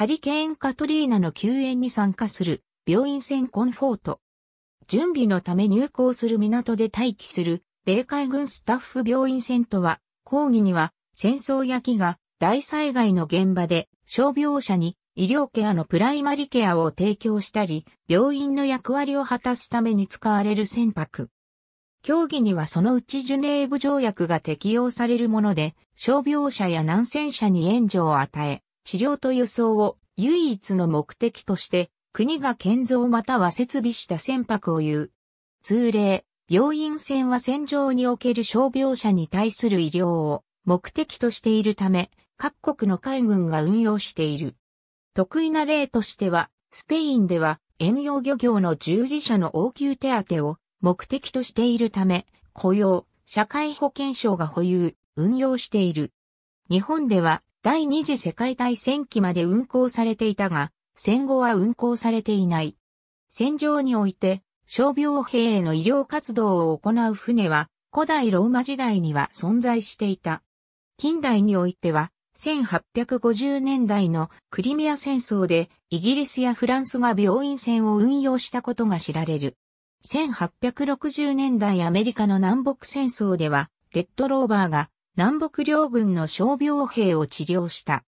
ハリケーンカトリーナの救援に参加する病院船コンフォート。準備のため入港する港で待機する米海軍スタッフ病院船とは、講義には戦争や飢餓、大災害の現場で傷病者に医療ケアのプライマリケアを提供したり、病院の役割を果たすために使われる船舶。協議にはそのうちジュネーブ条約が適用されるもので、傷病者や難戦者に援助を与え、治療と輸送を唯一の目的として、国が建造または設備した船舶を言う。通例、病院船は戦場における傷病者に対する医療を目的としているため、各国の海軍が運用している。得意な例としては、スペインでは遠洋漁業の従事者の応急手当を目的としているため、雇用、社会保険省が保有、運用している。日本では第二次世界大戦期まで運行されていたが、戦後は運行されていない。戦場において、傷病兵への医療活動を行う船は、古代ローマ時代には存在していた。近代においては、1850年代のクリミア戦争でイギリスやフランスが病院船を運用したことが知られる。1860年代アメリカの南北戦争ではレッドローバーが南北両軍の傷病兵を治療した。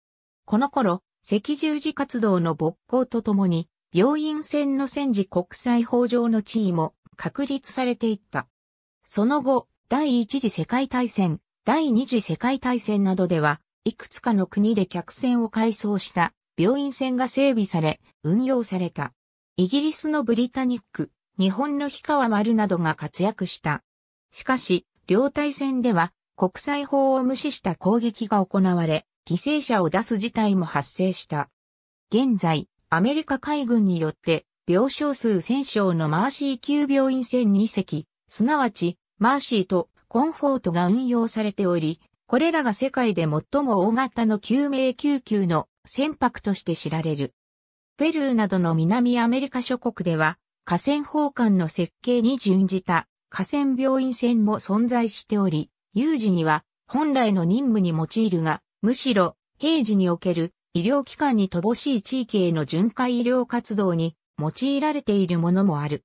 この頃、赤十字活動の勃興とともに、病院船の戦時国際法上の地位も確立されていった。その後、第一次世界大戦、第二次世界大戦などでは、いくつかの国で客船を改装した病院船が整備され、運用された。イギリスのブリタニック、日本の氷川丸などが活躍した。しかし、両大戦では国際法を無視した攻撃が行われ、犠牲者を出す事態も発生した。現在、アメリカ海軍によって、病床数戦床のマーシー級病院船2隻、すなわち、マーシーとコンフォートが運用されており、これらが世界で最も大型の救命救急の船舶として知られる。ペルーなどの南アメリカ諸国では、河川砲艦の設計に準じた河川病院船も存在しており、有事には本来の任務に用いるが、むしろ平時における医療機関に乏しい地域への巡回医療活動に用いられているものもある。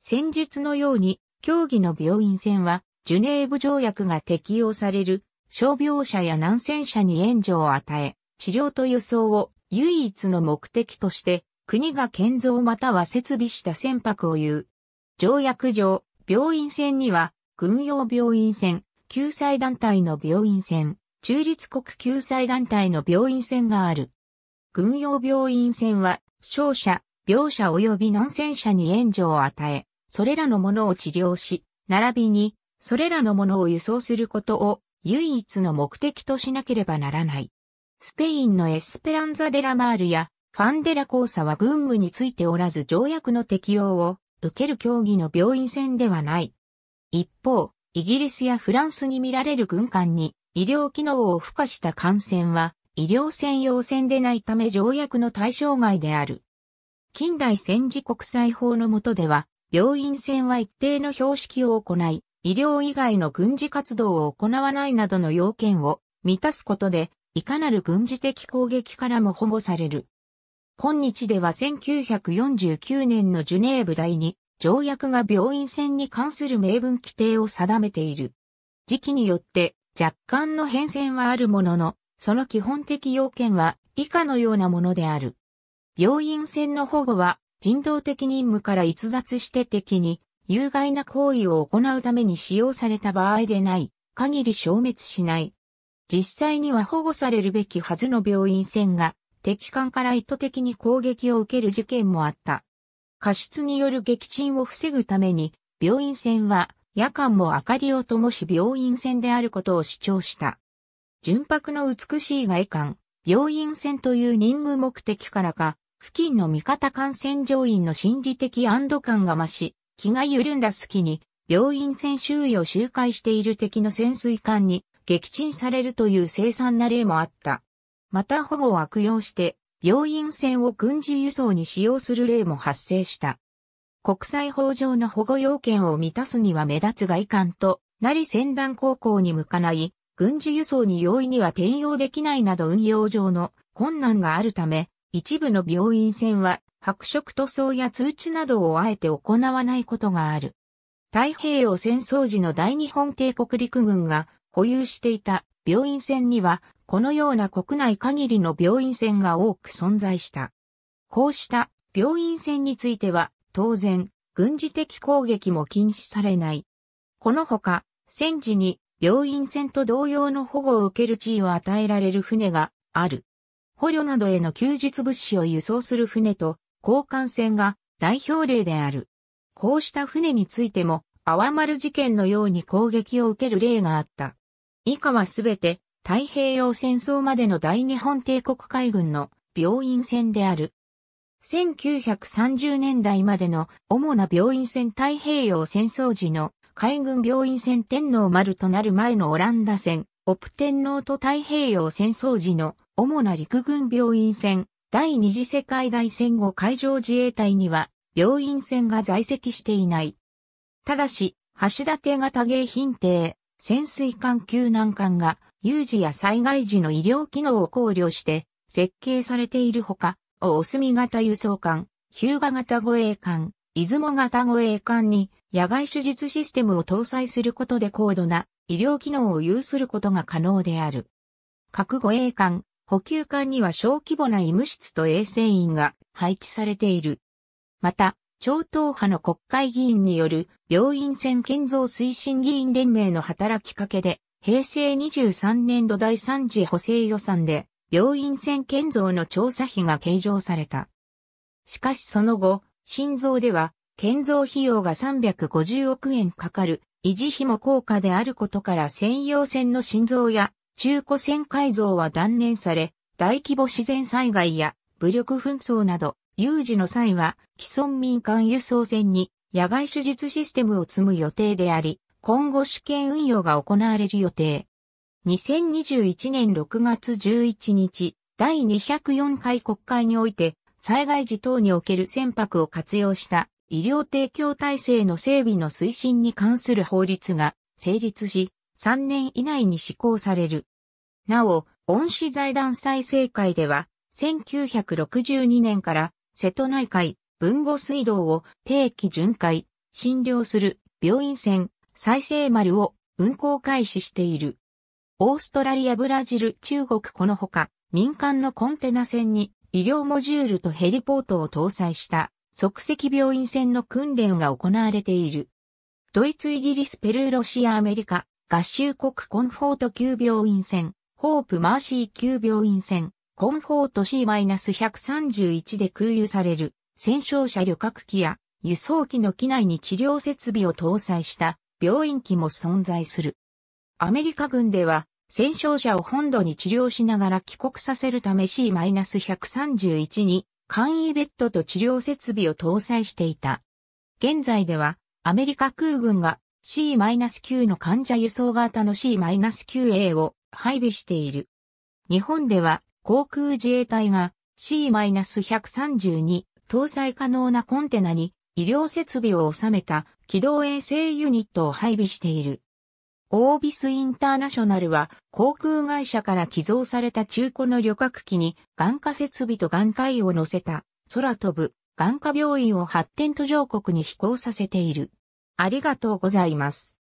戦術のように、競技の病院船は、ジュネーブ条約が適用される、傷病者や難戦者に援助を与え、治療と輸送を唯一の目的として、国が建造または設備した船舶を言う。条約上、病院船には、軍用病院船、救済団体の病院船、中立国救済団体の病院船がある。軍用病院船は、勝者、病者及び難戦者に援助を与え、それらのものを治療し、並びに、それらのものを輸送することを唯一の目的としなければならない。スペインのエスペランザ・デラ・マールやファンデラ交差は軍務についておらず条約の適用を受ける競技の病院船ではない。一方、イギリスやフランスに見られる軍艦に医療機能を付加した艦船は医療専用船でないため条約の対象外である。近代戦時国際法の下では病院船は一定の標識を行い、医療以外の軍事活動を行わないなどの要件を満たすことで、いかなる軍事的攻撃からも保護される。今日では1949年のジュネーブ第2条約が病院船に関する明文規定を定めている。時期によって若干の変遷はあるものの、その基本的要件は以下のようなものである。病院船の保護は人道的任務から逸脱して敵に有害な行為を行うために使用された場合でない限り消滅しない。実際には保護されるべきはずの病院船が敵艦から意図的に攻撃を受ける事件もあった。過失による撃沈を防ぐために、病院船は夜間も明かりを灯し病院船であることを主張した。純白の美しい外観、病院船という任務目的からか、付近の味方感染乗員の心理的安堵感が増し、気が緩んだ隙に、病院船周囲を周回している敵の潜水艦に撃沈されるという凄惨な例もあった。また保護を悪用して、病院船を軍事輸送に使用する例も発生した。国際法上の保護要件を満たすには目立つ外観となり船団航行に向かない、軍事輸送に容易には転用できないなど運用上の困難があるため、一部の病院船は白色塗装や通知などをあえて行わないことがある。太平洋戦争時の大日本帝国陸軍が保有していた病院船にはこのような国内限りの病院船が多く存在した。こうした病院船については、当然、軍事的攻撃も禁止されない。このほか、戦時に病院船と同様の保護を受ける地位を与えられる船がある。捕虜などへの休日物資を輸送する船と交換船が代表例である。こうした船についても、泡丸事件のように攻撃を受ける例があった。以下はすべて太平洋戦争までの大日本帝国海軍の病院船である。1930年代までの主な病院船太平洋戦争時の海軍病院船天皇丸となる前のオランダ船、オプ天皇と太平洋戦争時の主な陸軍病院船、第二次世界大戦後海上自衛隊には病院船が在籍していない。ただし、橋立型迎賓艇、潜水艦救難艦が有事や災害時の医療機能を考慮して設計されているほか、お墨型輸送艦、ヒューガ型護衛艦、出雲型護衛艦に野外手術システムを搭載することで高度な医療機能を有することが可能である。各護衛艦、補給艦には小規模な医務室と衛生員が配置されている。また、超党派の国会議員による病院船建造推進議員連盟の働きかけで、平成23年度第3次補正予算で、病院船建造の調査費が計上された。しかしその後、心臓では、建造費用が350億円かかる、維持費も高価であることから専用船の心臓や中古船改造は断念され、大規模自然災害や武力紛争など、有事の際は既存民間輸送船に野外手術システムを積む予定であり、今後試験運用が行われる予定。2021年6月11日、第204回国会において、災害時等における船舶を活用した医療提供体制の整備の推進に関する法律が成立し、3年以内に施行される。なお、恩師財団再生会では、1962年から瀬戸内海、豊後水道を定期巡回、診療する病院船、再生丸を運行開始している。オーストラリア、ブラジル、中国このほか、民間のコンテナ船に医療モジュールとヘリポートを搭載した即席病院船の訓練が行われている。ドイツ、イギリス、ペルー、ロシア、アメリカ、合衆国コンフォート級病院船、ホープマーシー級病院船、コンフォート C-131 で空輸される、戦勝者旅客機や輸送機の機内に治療設備を搭載した病院機も存在する。アメリカ軍では、戦傷者を本土に治療しながら帰国させるため C-131 に簡易ベッドと治療設備を搭載していた。現在ではアメリカ空軍が C-9 の患者輸送型の C-9A を配備している。日本では航空自衛隊が C-132 搭載可能なコンテナに医療設備を収めた軌道衛星ユニットを配備している。オービスインターナショナルは航空会社から寄贈された中古の旅客機に眼科設備と眼科医を乗せた空飛ぶ眼科病院を発展途上国に飛行させている。ありがとうございます。